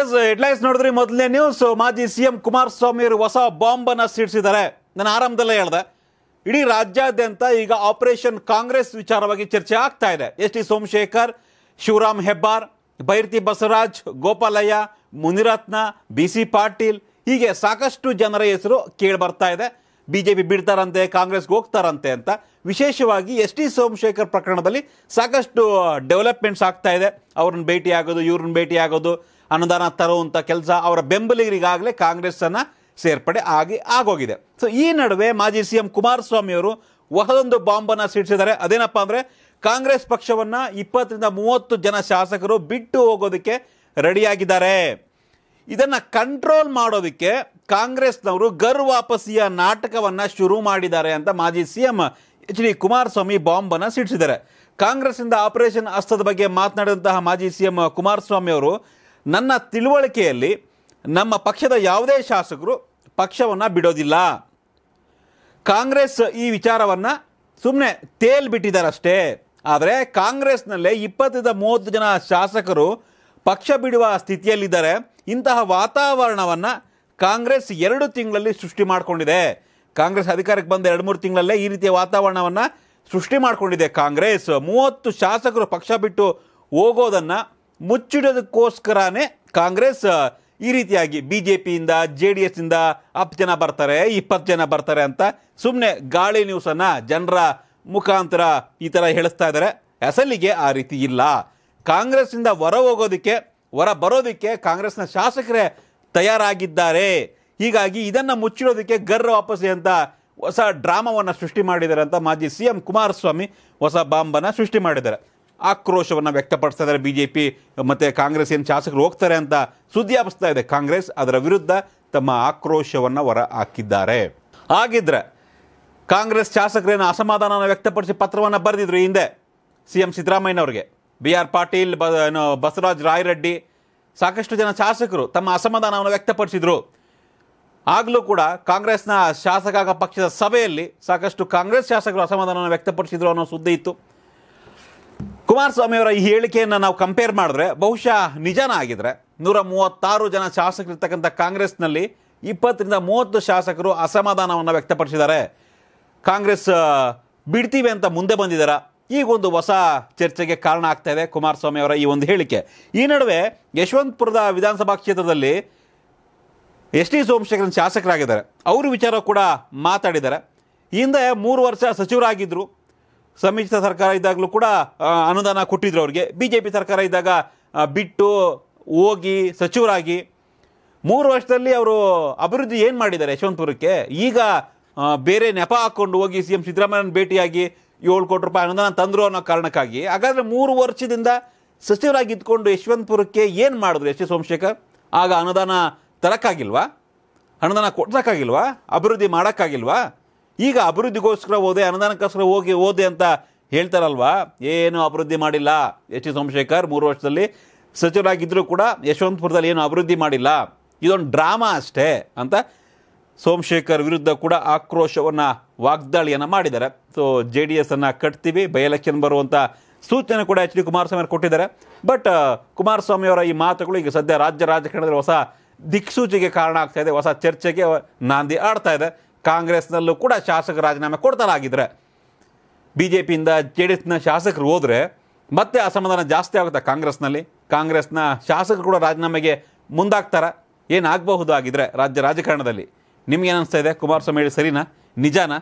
S headlines uh, ನೋಡಿದ್ರಿ ಮೊದಲನೇ news uh, ಮಾಜಿ ಸಿಎಂ ಕುಮಾರಸ್ವಾಮಿ ಅವರು ಹೊಸ ಬಾಂಬನ್ನು ಸಿಡಿಸಿದ್ದಾರೆ ನಾನು ಆರಂಭದಲ್ಲೇ ಹೇಳ್ದೆ ಇಡೀ ರಾಜ್ಯಾದ್ಯಂತ ಈಗ ಆಪರೇಷನ್ ಕಾಂಗ್ರೆಸ್ ವಿಚಾರವಾಗಿ ಚರ್ಚೆ ಆಗ್ತಾ ಇದೆ S T Somashekar Shivaram Hebbar Byrathi Basavaraj Gopalaiah Munirathna B C Patil ಹೀಗೆ ಸಾಕಷ್ಟು ಜನರ ಹೆಸರು ಕೇಳಿ ಬರ್ತಾ ಇದೆ ಬಿಜೆಪಿ ಬಿಡ್ತಾರಂತೆ ಕಾಂಗ್ರೆಸ್ಗೆ ಹೋಗ್ತಾರಂತೆ ಅಂತ ವಿಶೇಷವಾಗಿ ಎಸ್ ಟಿ ಸೋಮಶೇಖರ್ ಪ್ರಕರಣದಲ್ಲಿ ಸಾಕಷ್ಟು ಡೆವಲಪ್ಮೆಂಟ್ಸ್ uh, ಆಗ್ತಾ ಇದೆ ಅವ್ರನ್ನ ಭೇಟಿ ಆಗೋದು ಇವ್ರನ್ನ ಭೇಟಿ ಆಗೋದು ಅನುದಾನ ತರುವಂಥ ಕೆಲಸ ಅವರ ಬೆಂಬಲಿಗರಿಗಾಗಲೇ ಕಾಂಗ್ರೆಸ್ಸನ್ನು ಸೇರ್ಪಡೆ ಆಗಿ ಆಗೋಗಿದೆ ಸೊ ಈ ನಡುವೆ ಮಾಜಿ ಸಿ ಎಂ ಕುಮಾರಸ್ವಾಮಿಯವರು ಹೊಸದೊಂದು ಬಾಂಬನ್ನು ಸಿಡಿಸಿದ್ದಾರೆ ಅದೇನಪ್ಪ ಅಂದರೆ ಕಾಂಗ್ರೆಸ್ ಪಕ್ಷವನ್ನು ಇಪ್ಪತ್ತರಿಂದ ಮೂವತ್ತು ಜನ ಶಾಸಕರು ಬಿಟ್ಟು ಹೋಗೋದಕ್ಕೆ ರೆಡಿಯಾಗಿದ್ದಾರೆ ಇದನ್ನು ಕಂಟ್ರೋಲ್ ಮಾಡೋದಕ್ಕೆ ಕಾಂಗ್ರೆಸ್ನವರು ಗರ್ ವಾಪಸಿಯ ನಾಟಕವನ್ನು ಶುರು ಮಾಡಿದ್ದಾರೆ ಅಂತ ಮಾಜಿ C M H D Kumaraswamy ಬಾಂಬನ್ನು ಸಿಡಿಸಿದ್ದಾರೆ ಕಾಂಗ್ರೆಸ್ನಿಂದ ಆಪರೇಷನ್ ಹಸ್ತದ ಬಗ್ಗೆ ಮಾತನಾಡಿದಂತಹ ಮಾಜಿ ಸಿ ಎಂ ಕುಮಾರಸ್ವಾಮಿ ಅವರು ನನ್ನ ತಿಳುವಳಿಕೆಯಲ್ಲಿ ನಮ್ಮ ಪಕ್ಷದ ಯಾವುದೇ ಶಾಸಕರು ಪಕ್ಷವನ್ನು ಬಿಡೋದಿಲ್ಲ ಕಾಂಗ್ರೆಸ್ ಈ ವಿಚಾರವನ್ನು ಸುಮ್ಮನೆ ತೇಲ್ ಬಿಟ್ಟಿದ್ದಾರಷ್ಟೇ ಆದರೆ ಕಾಂಗ್ರೆಸ್ನಲ್ಲೇ ಇಪ್ಪತ್ತರಿಂದ ಮೂವತ್ತು ಜನ ಶಾಸಕರು ಪಕ್ಷ ಬಿಡುವ ಸ್ಥಿತಿಯಲ್ಲಿದ್ದಾರೆ ಇಂತಹ ವಾತಾವರಣವನ್ನು ಕಾಂಗ್ರೆಸ್ ಎರಡು ತಿಂಗಳಲ್ಲಿ ಸೃಷ್ಟಿ ಮಾಡಿಕೊಂಡಿದೆ ಕಾಂಗ್ರೆಸ್ ಅಧಿಕಾರಕ್ಕೆ ಬಂದ ಎರಡು ಮೂರು ತಿಂಗಳಲ್ಲೇ ಈ ರೀತಿಯ ವಾತಾವರಣವನ್ನು ಸೃಷ್ಟಿ ಮಾಡಿಕೊಂಡಿದೆ ಕಾಂಗ್ರೆಸ್ ಮೂವತ್ತು ಶಾಸಕರು ಪಕ್ಷ ಬಿಟ್ಟು ಹೋಗೋದನ್ನು ಮುಚ್ಚಿಡೋದಕ್ಕೋಸ್ಕರನೇ ಕಾಂಗ್ರೆಸ್ ಈ ರೀತಿಯಾಗಿ ಬಿ ಜೆ ಪಿಯಿಂದ ಜೆ ಡಿ ಎಸ್ಸಿಂದ ಹತ್ತು ಜನ ಬರ್ತಾರೆ ಇಪ್ಪತ್ತು ಜನ ಬರ್ತಾರೆ ಅಂತ ಸುಮ್ಮನೆ ಗಾಳಿ ನ್ಯೂಸನ್ನು ಜನರ ಮುಖಾಂತರ ಈ ಥರ ಹೇಳಿಸ್ತಾ ಇದ್ದಾರೆ ಅಸಲಿಗೆ ಆ ರೀತಿ ಇಲ್ಲ ಕಾಂಗ್ರೆಸ್ಸಿಂದ ಹೊರ ಹೋಗೋದಕ್ಕೆ ಹೊರ ಬರೋದಕ್ಕೆ ಕಾಂಗ್ರೆಸ್ನ ಶಾಸಕರೇ ತಯಾರಾಗಿದ್ದಾರೆ ಹೀಗಾಗಿ ಇದನ್ನು ಮುಚ್ಚಿಡೋದಕ್ಕೆ ಗರ್ ವಾಪಸಿ ಅಂತ ಹೊಸ ಡ್ರಾಮಾವನ್ನು ಸೃಷ್ಟಿ ಮಾಡಿದ್ದಾರೆ ಅಂತ ಮಾಜಿ ಸಿ ಎಂ ಕುಮಾರಸ್ವಾಮಿ ಹೊಸ ಬಾಂಬನ್ನು ಸೃಷ್ಟಿ ಮಾಡಿದ್ದಾರೆ ಆಕ್ರೋಶವನ್ನು ವ್ಯಕ್ತಪಡಿಸ್ತಾ ಇದ್ದಾರೆ ಬಿ ಜೆ ಪಿ ಮತ್ತು ಕಾಂಗ್ರೆಸ್ ಏನು ಶಾಸಕರು ಹೋಗ್ತಾರೆ ಅಂತ ಸುದ್ದಿ ಹಬ್ಬಿಸ್ತಾ ಇದೆ ಕಾಂಗ್ರೆಸ್ ಅದರ ವಿರುದ್ಧ ತಮ್ಮ ಆಕ್ರೋಶವನ್ನು ಹೊರ ಹಾಕಿದ್ದಾರೆ ಹಾಗಿದ್ರೆ ಕಾಂಗ್ರೆಸ್ ಶಾಸಕರೇನು ಅಸಮಾಧಾನವನ್ನು ವ್ಯಕ್ತಪಡಿಸಿ ಪತ್ರವನ್ನು ಬರೆದಿದ್ರು ಹಿಂದೆ ಸಿ ಎಂ ಅವರಿಗೆ ಬಿ ಆರ್ ಪಾಟೀಲ್ ಬ ಏನು ಬಸವರಾಜ್ ರಾಯರೆಡ್ಡಿ ಸಾಕಷ್ಟು ಜನ ಶಾಸಕರು ತಮ್ಮ ಅಸಮಾಧಾನವನ್ನು ವ್ಯಕ್ತಪಡಿಸಿದರು ಆಗಲೂ ಕೂಡ ಕಾಂಗ್ರೆಸ್ನ ಶಾಸಕಾಂಗ ಪಕ್ಷದ ಸಭೆಯಲ್ಲಿ ಸಾಕಷ್ಟು ಕಾಂಗ್ರೆಸ್ ಶಾಸಕರು ಅಸಮಾಧಾನವನ್ನು ವ್ಯಕ್ತಪಡಿಸಿದರು ಅನ್ನೋ ಸುದ್ದಿ ಇತ್ತು ಕುಮಾರಸ್ವಾಮಿ ಅವರ ಈ ಹೇಳಿಕೆಯನ್ನು ನಾವು ಕಂಪೇರ್ ಮಾಡಿದ್ರೆ ಬಹುಶಃ ನಿಜಾನ ಆಗಿದ್ರೆ ನೂರ ಮೂವತ್ತಾರು ಜನ ಶಾಸಕರಿರ್ತಕ್ಕಂಥ ಕಾಂಗ್ರೆಸ್ನಲ್ಲಿ ಇಪ್ಪತ್ತರಿಂದ ಮೂವತ್ತು ಶಾಸಕರು ಅಸಮಾಧಾನವನ್ನು ವ್ಯಕ್ತಪಡಿಸಿದ್ದಾರೆ ಕಾಂಗ್ರೆಸ್ ಬಿಡ್ತೀವಿ ಅಂತ ಮುಂದೆ ಬಂದಿದ್ದಾರ ಈಗೊಂದು ಒಂದು ಹೊಸ ಚರ್ಚೆಗೆ ಕಾರಣ ಆಗ್ತಾ ಇದೆ ಕುಮಾರಸ್ವಾಮಿ ಅವರ ಈ ಒಂದು ಹೇಳಿಕೆ ಈ ನಡುವೆ ಯಶವಂತಪುರದ ವಿಧಾನಸಭಾ ಕ್ಷೇತ್ರದಲ್ಲಿ ಎಸ್ ಟಿ ಸೋಮಶೇಖರನ್ ಶಾಸಕರಾಗಿದ್ದಾರೆ ಅವರು ವಿಚಾರ ಕೂಡ ಮಾತಾಡಿದ್ದಾರೆ ಹಿಂದೆ ಮೂರು ವರ್ಷ ಸಚಿವರಾಗಿದ್ದರು ಸಮ್ಮಿಶ್ರ ಸರ್ಕಾರ ಇದ್ದಾಗಲೂ ಕೂಡ ಅನುದಾನ ಕೊಟ್ಟಿದ್ರು ಅವ್ರಿಗೆ ಬಿ ಜೆ ಪಿ ಸರ್ಕಾರ ಇದ್ದಾಗ ಬಿಟ್ಟು ಹೋಗಿ ಸಚಿವರಾಗಿ ಮೂರು ವರ್ಷದಲ್ಲಿ ಅವರು ಅಭಿವೃದ್ಧಿ ಏನು ಮಾಡಿದ್ದಾರೆ ಯಶವಂತಪುರಕ್ಕೆ ಈಗ ಬೇರೆ ನೆಪ ಹಾಕ್ಕೊಂಡು ಹೋಗಿ ಸಿ ಎಂ ಸಿದ್ದರಾಮಯ್ಯನ ಭೇಟಿಯಾಗಿ ಏಳು ಕೋಟಿ ರೂಪಾಯಿ ಅನುದಾನ ತಂದರು ಅನ್ನೋ ಕಾರಣಕ್ಕಾಗಿ ಹಾಗಾದರೆ ಮೂರು ವರ್ಷದಿಂದ ಸಚಿವರಾಗಿ ಇದ್ಕೊಂಡು ಯಶವಂತಪುರಕ್ಕೆ ಏನು ಮಾಡಿದ್ರು ಎಸ್ ಎಸ್ ಸೋಮಶೇಖರ್ ಆಗ ಅನುದಾನ ತರೋಕ್ಕಾಗಿಲ್ವಾ ಅನುದಾನ ಕೊಡ್ಸೋಕ್ಕಾಗಿಲ್ವಾ ಅಭಿವೃದ್ಧಿ ಮಾಡೋಕ್ಕಾಗಿಲ್ವಾ ಈಗ ಅಭಿವೃದ್ಧಿಗೋಸ್ಕರ ಓದೆ ಅನುದಾನಕ್ಕೋಸ್ಕರ ಹೋಗಿ ಓದೆ ಅಂತ ಹೇಳ್ತಾರಲ್ವಾ ಏನು ಅಭಿವೃದ್ಧಿ ಮಾಡಿಲ್ಲ ಎಚ್ ಡಿ ಸೋಮಶೇಖರ್ ಮೂರು ವರ್ಷದಲ್ಲಿ ಸಚಿವರಾಗಿದ್ದರೂ ಕೂಡ ಯಶವಂತಪುರದಲ್ಲಿ ಏನು ಅಭಿವೃದ್ಧಿ ಮಾಡಿಲ್ಲ ಇದೊಂದು ಡ್ರಾಮಾ ಅಷ್ಟೇ ಅಂತ ಸೋಮಶೇಖರ್ ವಿರುದ್ಧ ಕೂಡ ಆಕ್ರೋಶವನ್ನು ವಾಗ್ದಾಳಿಯನ್ನು ಮಾಡಿದ್ದಾರೆ ಸೊ ಜೆ ಡಿ ಎಸ್ಸನ್ನು ಕಟ್ತೀವಿ ಬೈ ಎಲೆಕ್ಷನ್ ಬರುವಂಥ ಸೂಚನೆ ಕೂಡ ಎಚ್ ಡಿ ಕುಮಾರಸ್ವಾಮಿ ಅವರು ಕೊಟ್ಟಿದ್ದಾರೆ ಬಟ್ ಕುಮಾರಸ್ವಾಮಿ ಅವರ ಈ ಮಾತುಗಳು ಈಗ ಸದ್ಯ ರಾಜ್ಯ ರಾಜಕಾರಣದಲ್ಲಿ ಹೊಸ ದಿಕ್ಸೂಚಿಗೆ ಕಾರಣ ಆಗ್ತಾ ಇದೆ ಹೊಸ ಚರ್ಚೆಗೆ ನಾಂದಿ ಆಡ್ತಾ ಇದೆ ಕಾಂಗ್ರೆಸ್ನಲ್ಲೂ ಕೂಡ ಶಾಸಕ ರಾಜೀನಾಮೆ ಕೊಡ್ತಾರಾಗಿದ್ದರೆ ಬಿ ಜೆ ಪಿಯಿಂದ ಜೆ ಡಿ ಎಸ್ನ ಶಾಸಕರು ಹೋದರೆ ಮತ್ತೆ ಅಸಮಾಧಾನ ಜಾಸ್ತಿ ಆಗುತ್ತೆ ಕಾಂಗ್ರೆಸ್ನಲ್ಲಿ ಕಾಂಗ್ರೆಸ್ನ ಶಾಸಕರು ಕೂಡ ರಾಜೀನಾಮೆಗೆ ಮುಂದಾಗ್ತಾರೆ ಏನಾಗಬಹುದು ಆಗಿದ್ರೆ ರಾಜ್ಯ ರಾಜಕಾರಣದಲ್ಲಿ ನಿಮ್ಗೇನಿಸ್ತಾ ಇದೆ ಕುಮಾರಸ್ವಾಮಿ ಹೇಳಿ ಸರಿನಾ ನಿಜಾನಾ